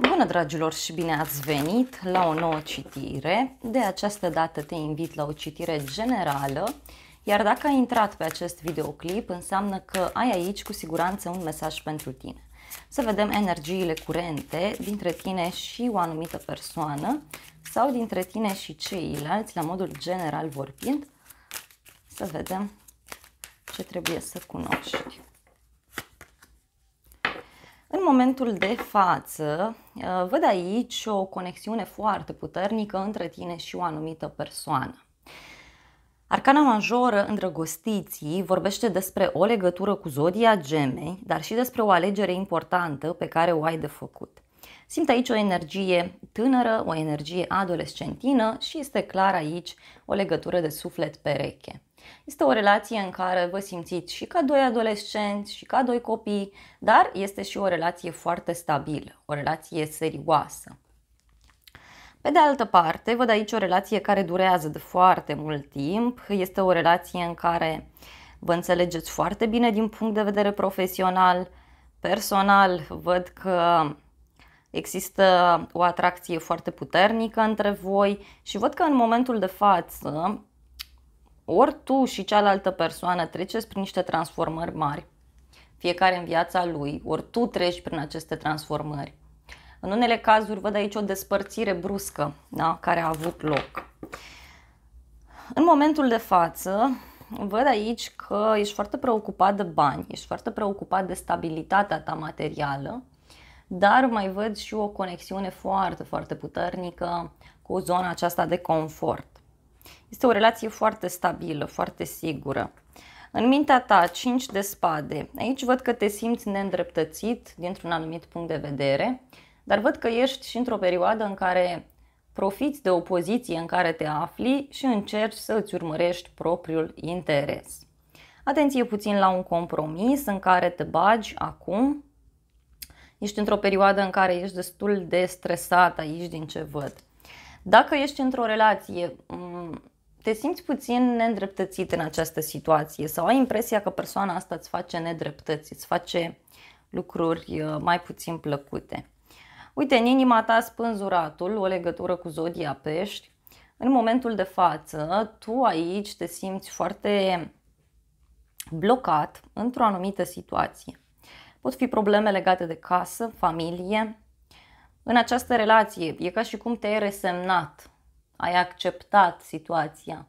Bună dragilor și bine ați venit la o nouă citire. De această dată te invit la o citire generală, iar dacă ai intrat pe acest videoclip, înseamnă că ai aici cu siguranță un mesaj pentru tine. Să vedem energiile curente dintre tine și o anumită persoană sau dintre tine și ceilalți, la modul general vorbind, să vedem ce trebuie să cunoști. În momentul de față, uh, văd aici o conexiune foarte puternică între tine și o anumită persoană. Arcana majoră îndrăgostiții vorbește despre o legătură cu zodia gemei, dar și despre o alegere importantă pe care o ai de făcut. Simt aici o energie tânără, o energie adolescentină și este clar aici o legătură de suflet pereche. Este o relație în care vă simțiți și ca doi adolescenți, și ca doi copii, dar este și o relație foarte stabilă, o relație serioasă. Pe de altă parte, văd aici o relație care durează de foarte mult timp, este o relație în care vă înțelegeți foarte bine din punct de vedere profesional, personal, văd că există o atracție foarte puternică între voi și văd că în momentul de față ori tu și cealaltă persoană treceți prin niște transformări mari, fiecare în viața lui, ori tu treci prin aceste transformări. În unele cazuri văd aici o despărțire bruscă da, care a avut loc. În momentul de față, văd aici că ești foarte preocupat de bani, ești foarte preocupat de stabilitatea ta materială, dar mai văd și o conexiune foarte, foarte puternică cu zona aceasta de confort. Este o relație foarte stabilă, foarte sigură. În mintea ta, 5 de spade. Aici văd că te simți neîndreptățit dintr-un anumit punct de vedere, dar văd că ești și într-o perioadă în care profiți de o poziție în care te afli și încerci să îți urmărești propriul interes. Atenție puțin la un compromis în care te bagi acum. Ești într-o perioadă în care ești destul de stresat aici din ce văd. Dacă ești într-o relație te simți puțin neîndreptățit în această situație sau ai impresia că persoana asta îți face nedreptăți, îți face lucruri uh, mai puțin plăcute. Uite, în inima ta spânzuratul, o legătură cu zodia pești, în momentul de față, tu aici te simți foarte blocat într-o anumită situație. Pot fi probleme legate de casă, familie. În această relație e ca și cum te-ai resemnat ai acceptat situația,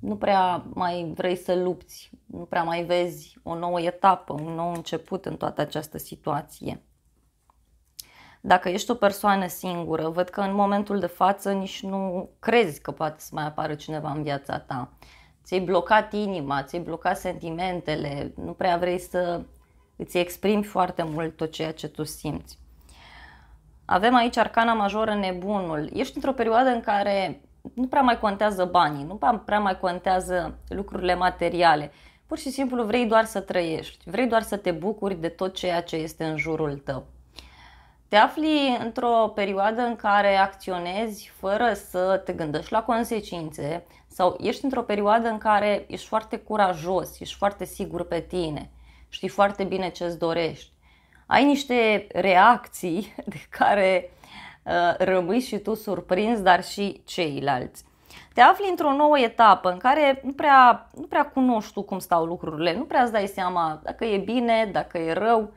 nu prea mai vrei să lupți, nu prea mai vezi o nouă etapă, un nou început în toată această situație. Dacă ești o persoană singură, văd că în momentul de față nici nu crezi că poate să mai apară cineva în viața ta. Ți-ai blocat inima, ți-ai blocat sentimentele, nu prea vrei să îți exprimi foarte mult tot ceea ce tu simți. Avem aici arcana majoră nebunul. Ești într-o perioadă în care nu prea mai contează banii, nu prea mai contează lucrurile materiale. Pur și simplu vrei doar să trăiești, vrei doar să te bucuri de tot ceea ce este în jurul tău. Te afli într-o perioadă în care acționezi fără să te gândești la consecințe sau ești într-o perioadă în care ești foarte curajos, ești foarte sigur pe tine, știi foarte bine ce îți dorești. Ai niște reacții de care Uh, rămâi și tu surprins, dar și ceilalți. Te afli într-o nouă etapă în care nu prea, nu prea cunoști tu cum stau lucrurile, nu prea îți dai seama dacă e bine, dacă e rău.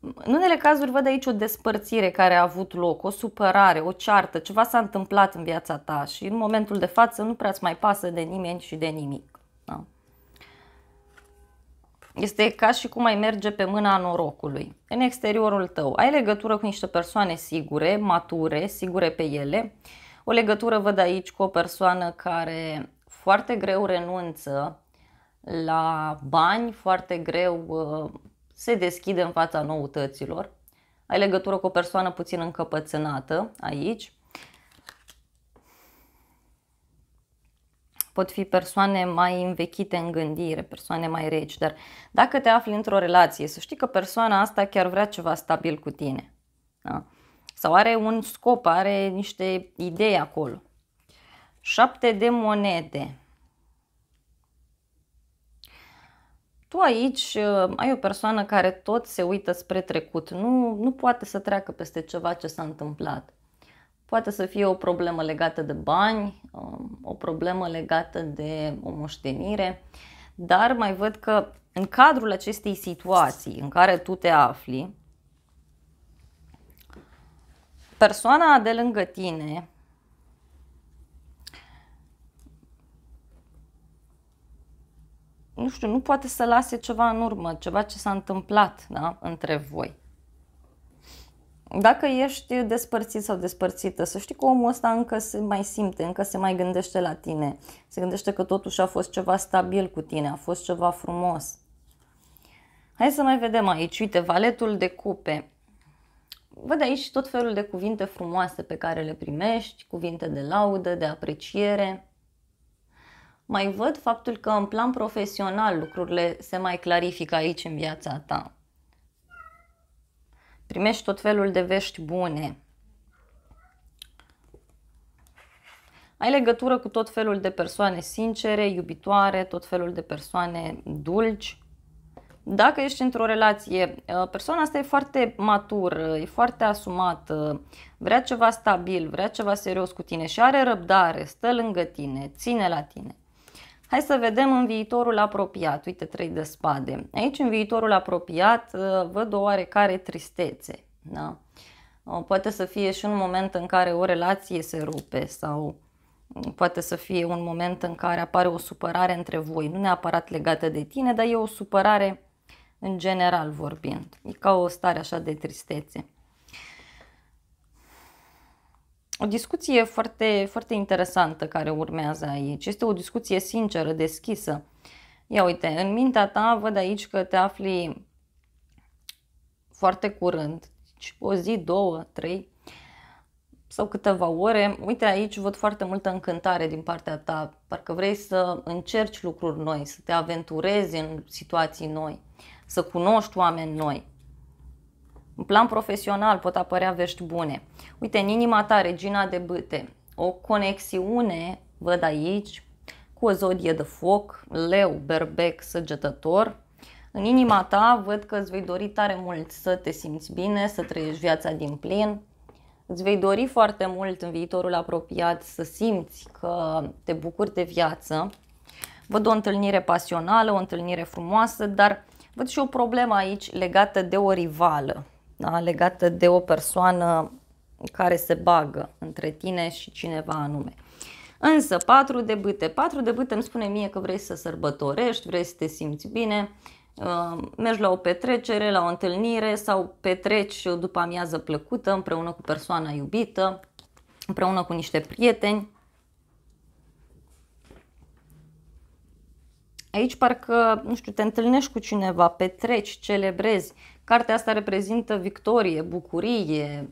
În unele cazuri văd aici o despărțire care a avut loc, o supărare, o ceartă, ceva s-a întâmplat în viața ta și în momentul de față nu prea ți mai pasă de nimeni și de nimic. Este ca și cum ai merge pe mâna norocului, în exteriorul tău. Ai legătură cu niște persoane sigure, mature, sigure pe ele. O legătură văd aici cu o persoană care foarte greu renunță la bani, foarte greu uh, se deschide în fața noutăților. Ai legătură cu o persoană puțin încăpățânată aici pot fi persoane mai învechite în gândire, persoane mai reci, dar dacă te afli într-o relație, să știi că persoana asta chiar vrea ceva stabil cu tine. Da? Sau are un scop, are niște idei acolo. Șapte de monede. Tu aici uh, ai o persoană care tot se uită spre trecut, nu, nu poate să treacă peste ceva ce s-a întâmplat. Poate să fie o problemă legată de bani, um, o problemă legată de o moștenire, dar mai văd că în cadrul acestei situații în care tu te afli, persoana de lângă tine nu știu, nu poate să lase ceva în urmă, ceva ce s-a întâmplat da? între voi. Dacă ești despărțit sau despărțită, să știi că omul ăsta încă se mai simte, încă se mai gândește la tine. Se gândește că totuși a fost ceva stabil cu tine, a fost ceva frumos. Hai să mai vedem aici. Uite, valetul de cupe. Văd aici tot felul de cuvinte frumoase pe care le primești, cuvinte de laudă, de apreciere. Mai văd faptul că în plan profesional lucrurile se mai clarifică aici în viața ta. Primești tot felul de vești bune. Ai legătură cu tot felul de persoane sincere, iubitoare, tot felul de persoane dulci. Dacă ești într-o relație, uh, persoana asta e foarte matură, e foarte asumată, vrea ceva stabil, vrea ceva serios cu tine și are răbdare, stă lângă tine, ține la tine. Hai să vedem în viitorul apropiat, uite trei de spade. Aici în viitorul apropiat uh, văd o oarecare tristețe. Da? Poate să fie și un moment în care o relație se rupe sau mm, poate să fie un moment în care apare o supărare între voi, nu neapărat legată de tine, dar e o supărare în general vorbind. E ca o stare așa de tristețe o discuție foarte, foarte interesantă care urmează aici. Este o discuție sinceră, deschisă. Ia uite, în mintea ta văd aici că te afli foarte curând, deci, o zi, două, trei sau câteva ore. Uite, aici văd foarte multă încântare din partea ta, parcă vrei să încerci lucruri noi, să te aventurezi în situații noi, să cunoști oameni noi. În plan profesional pot apărea vești bune. Uite, în inima ta, regina de bâte, o conexiune, văd aici, cu o zodie de foc, leu, berbec, săgetător. În inima ta văd că îți vei dori tare mult să te simți bine, să trăiești viața din plin. Îți vei dori foarte mult în viitorul apropiat să simți că te bucuri de viață. Văd o întâlnire pasională, o întâlnire frumoasă, dar văd și o problemă aici legată de o rivală da, legată de o persoană care se bagă între tine și cineva anume. Însă, patru de bâte. patru de bâte îmi spune mie că vrei să sărbătorești, vrei să te simți bine, uh, mergi la o petrecere, la o întâlnire sau petreci după amiază plăcută împreună cu persoana iubită, împreună cu niște prieteni. Aici parcă, nu știu, te întâlnești cu cineva, petreci, celebrezi. Cartea asta reprezintă victorie, bucurie,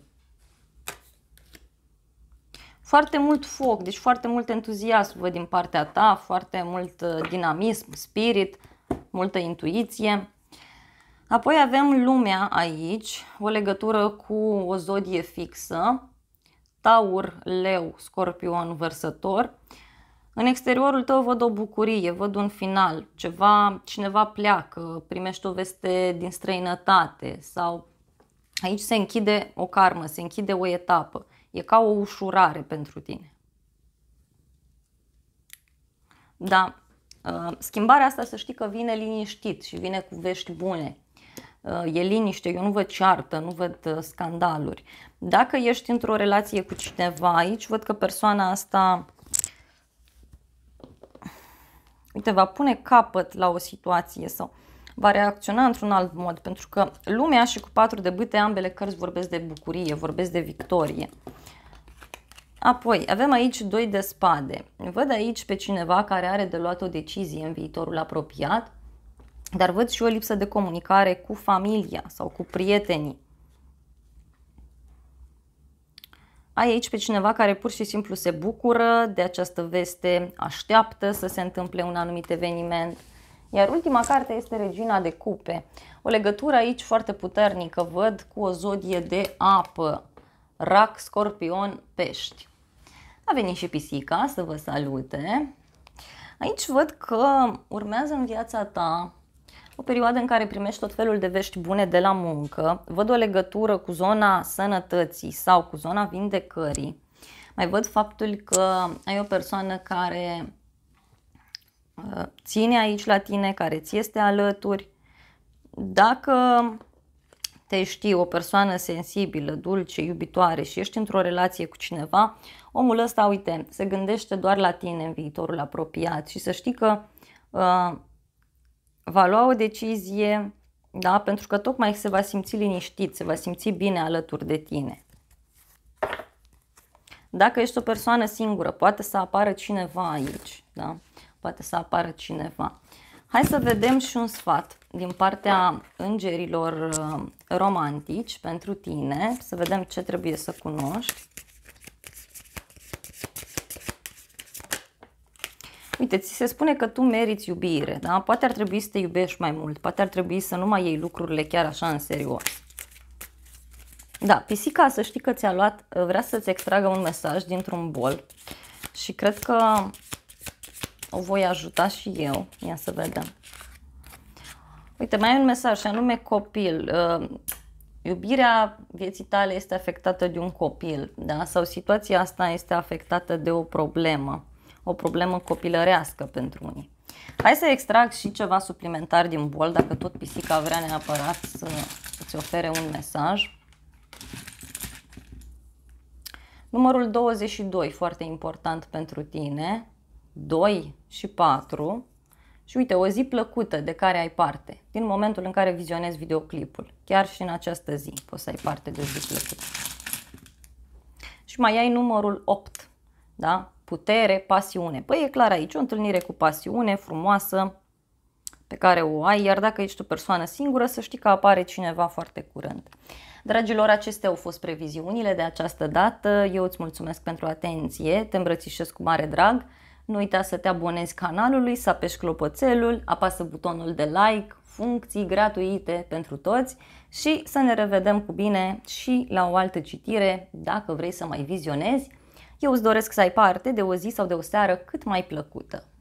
foarte mult foc, deci foarte mult entuziasm văd din partea ta, foarte mult uh, dinamism, spirit, multă intuiție. Apoi avem lumea aici, o legătură cu o zodie fixă, taur, leu, scorpion, vărsător. În exteriorul tău văd o bucurie, văd un final, ceva, cineva pleacă, primești o veste din străinătate sau aici se închide o karmă, se închide o etapă. E ca o ușurare pentru tine. Da, uh, schimbarea asta să știi că vine liniștit și vine cu vești bune. Uh, e liniște, eu nu văd ceartă, nu văd uh, scandaluri. Dacă ești într-o relație cu cineva aici, văd că persoana asta uite, va pune capăt la o situație sau va reacționa într-un alt mod, pentru că lumea și cu patru de bâte, ambele cărți vorbesc de bucurie, vorbesc de victorie. Apoi, avem aici doi de spade. Văd aici pe cineva care are de luat o decizie în viitorul apropiat, dar văd și o lipsă de comunicare cu familia sau cu prietenii. ai aici pe cineva care pur și simplu se bucură de această veste, așteaptă să se întâmple un anumit eveniment. Iar ultima carte este Regina de Cupe. O legătură aici foarte puternică văd cu o zodie de apă, rac, scorpion, pești. A venit și pisica să vă salute. Aici văd că urmează în viața ta o perioadă în care primești tot felul de vești bune de la muncă, văd o legătură cu zona sănătății sau cu zona vindecării, mai văd faptul că ai o persoană care uh, ține aici la tine, care ți este alături. Dacă te știi o persoană sensibilă, dulce, iubitoare și ești într-o relație cu cineva, omul ăsta, uite, se gândește doar la tine în viitorul apropiat și să știi că uh, va lua o decizie, da? pentru că tocmai se va simți liniștit, se va simți bine alături de tine. Dacă ești o persoană singură, poate să apară cineva aici, da? poate să apară cineva. Hai să vedem și un sfat din partea îngerilor uh, romantici pentru tine, să vedem ce trebuie să cunoști. Uite, ți se spune că tu meriți iubire, da? Poate ar trebui să te iubești mai mult, poate ar trebui să nu mai iei lucrurile chiar așa în serios. Da, pisica să știi că ți-a luat, vrea să-ți extragă un mesaj dintr-un bol și cred că o voi ajuta și eu. Ia să vedem. Uite, mai e un mesaj și anume copil. Uh, iubirea vieții tale este afectată de un copil, da? Sau situația asta este afectată de o problemă o problemă copilărească pentru unii. Hai să extrag și ceva suplimentar din bol, dacă tot pisica vrea neapărat să îți ofere un mesaj. Numărul 22, foarte important pentru tine, 2 și 4. Și uite, o zi plăcută de care ai parte, din momentul în care vizionezi videoclipul. Chiar și în această zi poți să ai parte de o zi plăcută. Și mai ai numărul 8, da? putere, pasiune. Păi e clar aici, o întâlnire cu pasiune frumoasă pe care o ai, iar dacă ești o persoană singură, să știi că apare cineva foarte curând. Dragilor, acestea au fost previziunile de această dată. Eu îți mulțumesc pentru atenție, te îmbrățișez cu mare drag. Nu uita să te abonezi canalului, să apeși clopoțelul, apasă butonul de like, funcții gratuite pentru toți și să ne revedem cu bine și la o altă citire dacă vrei să mai vizionezi eu îți doresc să ai parte de o zi sau de o seară cât mai plăcută.